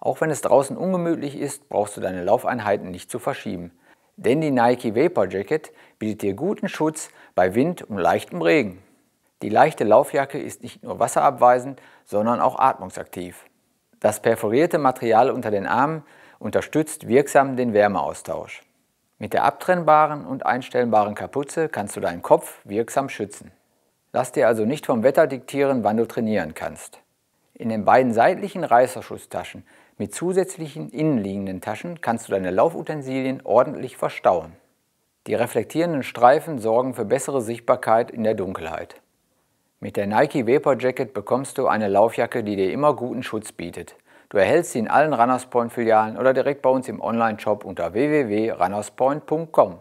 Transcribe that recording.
Auch wenn es draußen ungemütlich ist, brauchst du deine Laufeinheiten nicht zu verschieben. Denn die Nike Vapor Jacket bietet dir guten Schutz bei Wind und leichtem Regen. Die leichte Laufjacke ist nicht nur wasserabweisend, sondern auch atmungsaktiv. Das perforierte Material unter den Armen unterstützt wirksam den Wärmeaustausch. Mit der abtrennbaren und einstellbaren Kapuze kannst du deinen Kopf wirksam schützen. Lass dir also nicht vom Wetter diktieren, wann du trainieren kannst. In den beiden seitlichen Reißverschlusstaschen mit zusätzlichen innenliegenden Taschen kannst du deine Laufutensilien ordentlich verstauen. Die reflektierenden Streifen sorgen für bessere Sichtbarkeit in der Dunkelheit. Mit der Nike Vapor Jacket bekommst du eine Laufjacke, die dir immer guten Schutz bietet. Du erhältst sie in allen Runners Point Filialen oder direkt bei uns im Online-Shop unter www.runnerspoint.com.